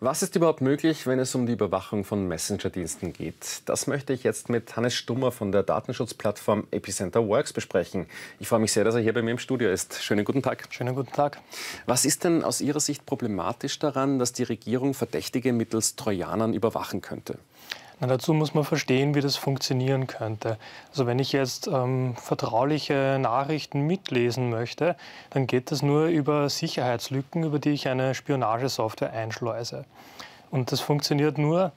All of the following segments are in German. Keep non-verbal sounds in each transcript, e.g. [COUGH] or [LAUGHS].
Was ist überhaupt möglich, wenn es um die Überwachung von Messenger-Diensten geht? Das möchte ich jetzt mit Hannes Stummer von der Datenschutzplattform Epicenter Works besprechen. Ich freue mich sehr, dass er hier bei mir im Studio ist. Schönen guten Tag. Schönen guten Tag. Was ist denn aus Ihrer Sicht problematisch daran, dass die Regierung Verdächtige mittels Trojanern überwachen könnte? Na, dazu muss man verstehen, wie das funktionieren könnte. Also wenn ich jetzt ähm, vertrauliche Nachrichten mitlesen möchte, dann geht das nur über Sicherheitslücken, über die ich eine Spionagesoftware einschleuse. Und das funktioniert nur,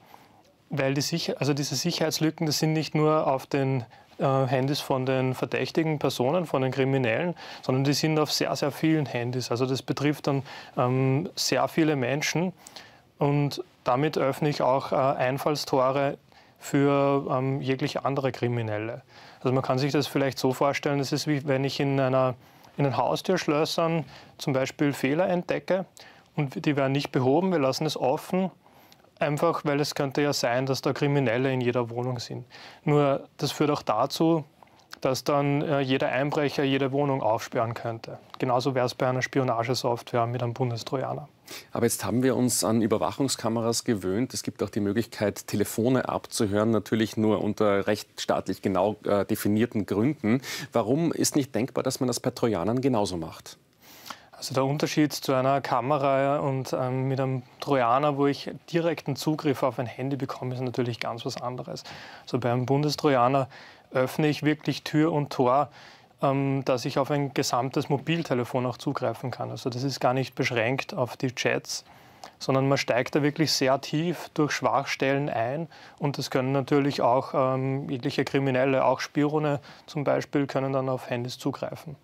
weil die Sicher also diese Sicherheitslücken, das sind nicht nur auf den äh, Handys von den verdächtigen Personen, von den Kriminellen, sondern die sind auf sehr, sehr vielen Handys. Also das betrifft dann ähm, sehr viele Menschen. Und damit öffne ich auch äh, Einfallstore für ähm, jegliche andere Kriminelle. Also man kann sich das vielleicht so vorstellen, es ist wie wenn ich in, einer, in den Haustürschlössern zum Beispiel Fehler entdecke und die werden nicht behoben, wir lassen es offen, einfach weil es könnte ja sein, dass da Kriminelle in jeder Wohnung sind. Nur das führt auch dazu, dass dann äh, jeder Einbrecher jede Wohnung aufsperren könnte. Genauso wäre es bei einer Spionagesoftware mit einem Bundestrojaner. Aber jetzt haben wir uns an Überwachungskameras gewöhnt. Es gibt auch die Möglichkeit, Telefone abzuhören, natürlich nur unter rechtsstaatlich genau äh, definierten Gründen. Warum ist nicht denkbar, dass man das bei Trojanern genauso macht? Also der Unterschied zu einer Kamera und ähm, mit einem Trojaner, wo ich direkten Zugriff auf ein Handy bekomme, ist natürlich ganz was anderes. Also bei einem Bundestrojaner öffne ich wirklich Tür und Tor ähm, dass ich auf ein gesamtes Mobiltelefon auch zugreifen kann. Also das ist gar nicht beschränkt auf die Chats, sondern man steigt da wirklich sehr tief durch Schwachstellen ein. Und das können natürlich auch ähm, jegliche Kriminelle, auch Spione zum Beispiel, können dann auf Handys zugreifen.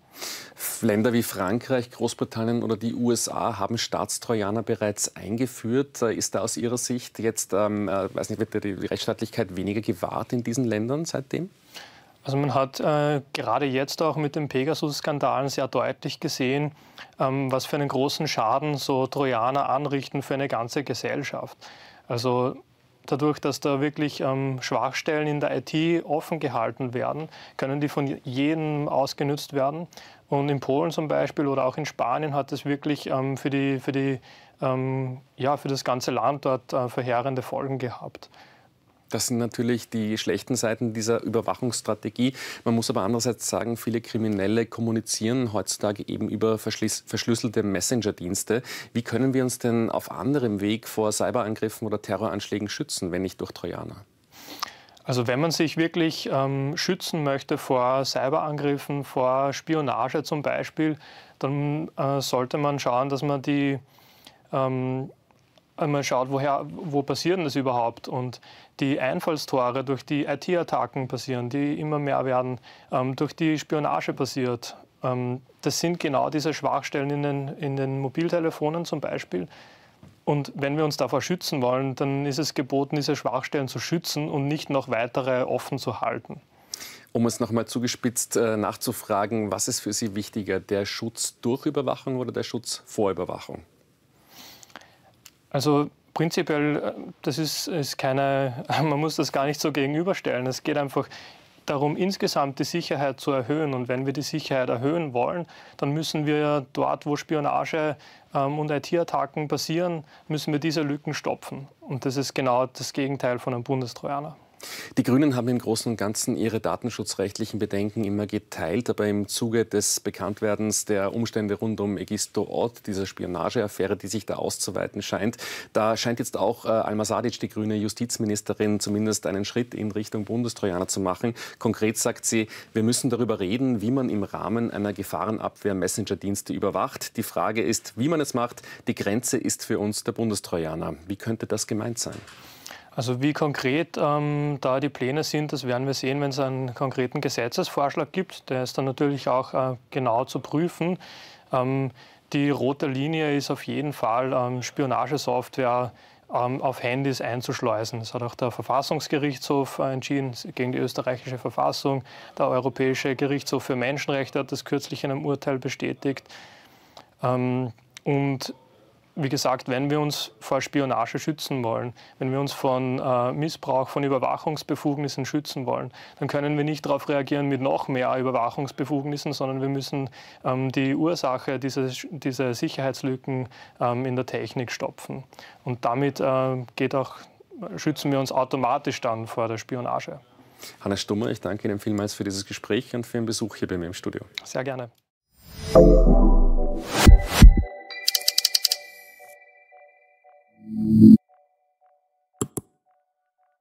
Länder wie Frankreich, Großbritannien oder die USA haben Staatstrojaner bereits eingeführt. Ist da aus Ihrer Sicht jetzt, ähm, äh, weiß nicht, wird die Rechtsstaatlichkeit weniger gewahrt in diesen Ländern seitdem? Also man hat äh, gerade jetzt auch mit den pegasus skandalen sehr deutlich gesehen, ähm, was für einen großen Schaden so Trojaner anrichten für eine ganze Gesellschaft. Also dadurch, dass da wirklich ähm, Schwachstellen in der IT offen gehalten werden, können die von jedem ausgenutzt werden. Und in Polen zum Beispiel oder auch in Spanien hat das wirklich ähm, für, die, für, die, ähm, ja, für das ganze Land dort äh, verheerende Folgen gehabt. Das sind natürlich die schlechten Seiten dieser Überwachungsstrategie. Man muss aber andererseits sagen, viele Kriminelle kommunizieren heutzutage eben über verschlüsselte Messenger-Dienste. Wie können wir uns denn auf anderem Weg vor Cyberangriffen oder Terroranschlägen schützen, wenn nicht durch Trojaner? Also wenn man sich wirklich ähm, schützen möchte vor Cyberangriffen, vor Spionage zum Beispiel, dann äh, sollte man schauen, dass man die ähm, man schaut, woher, wo passiert das überhaupt und die Einfallstore durch die IT-Attacken passieren, die immer mehr werden, ähm, durch die Spionage passiert. Ähm, das sind genau diese Schwachstellen in den, in den Mobiltelefonen zum Beispiel. Und wenn wir uns davor schützen wollen, dann ist es geboten, diese Schwachstellen zu schützen und nicht noch weitere offen zu halten. Um es nochmal zugespitzt äh, nachzufragen, was ist für Sie wichtiger, der Schutz durch Überwachung oder der Schutz vor Überwachung? Also prinzipiell, äh, das ist, ist keine, [LAUGHS] man muss das gar nicht so gegenüberstellen. Es geht einfach darum, insgesamt die Sicherheit zu erhöhen. Und wenn wir die Sicherheit erhöhen wollen, dann müssen wir dort, wo Spionage ähm, und IT-Attacken passieren, müssen wir diese Lücken stopfen. Und das ist genau das Gegenteil von einem Bundestrojaner. Die Grünen haben im Großen und Ganzen ihre datenschutzrechtlichen Bedenken immer geteilt, aber im Zuge des Bekanntwerdens der Umstände rund um Egisto Ort, dieser Spionageaffäre, die sich da auszuweiten scheint, da scheint jetzt auch äh, Alma Sadic, die grüne Justizministerin, zumindest einen Schritt in Richtung Bundestrojaner zu machen. Konkret sagt sie, wir müssen darüber reden, wie man im Rahmen einer Gefahrenabwehr Messenger-Dienste überwacht. Die Frage ist, wie man es macht. Die Grenze ist für uns der Bundestrojaner. Wie könnte das gemeint sein? Also wie konkret ähm, da die Pläne sind, das werden wir sehen, wenn es einen konkreten Gesetzesvorschlag gibt. Der ist dann natürlich auch äh, genau zu prüfen. Ähm, die rote Linie ist auf jeden Fall ähm, Spionagesoftware ähm, auf Handys einzuschleusen. Das hat auch der Verfassungsgerichtshof äh, entschieden gegen die österreichische Verfassung. Der Europäische Gerichtshof für Menschenrechte hat das kürzlich in einem Urteil bestätigt. Ähm, und wie gesagt, wenn wir uns vor Spionage schützen wollen, wenn wir uns von äh, Missbrauch von Überwachungsbefugnissen schützen wollen, dann können wir nicht darauf reagieren mit noch mehr Überwachungsbefugnissen, sondern wir müssen ähm, die Ursache dieser, dieser Sicherheitslücken ähm, in der Technik stopfen. Und damit äh, geht auch, schützen wir uns automatisch dann vor der Spionage. Hannes Stummer, ich danke Ihnen vielmals für dieses Gespräch und für Ihren Besuch hier bei mir im Studio. Sehr gerne.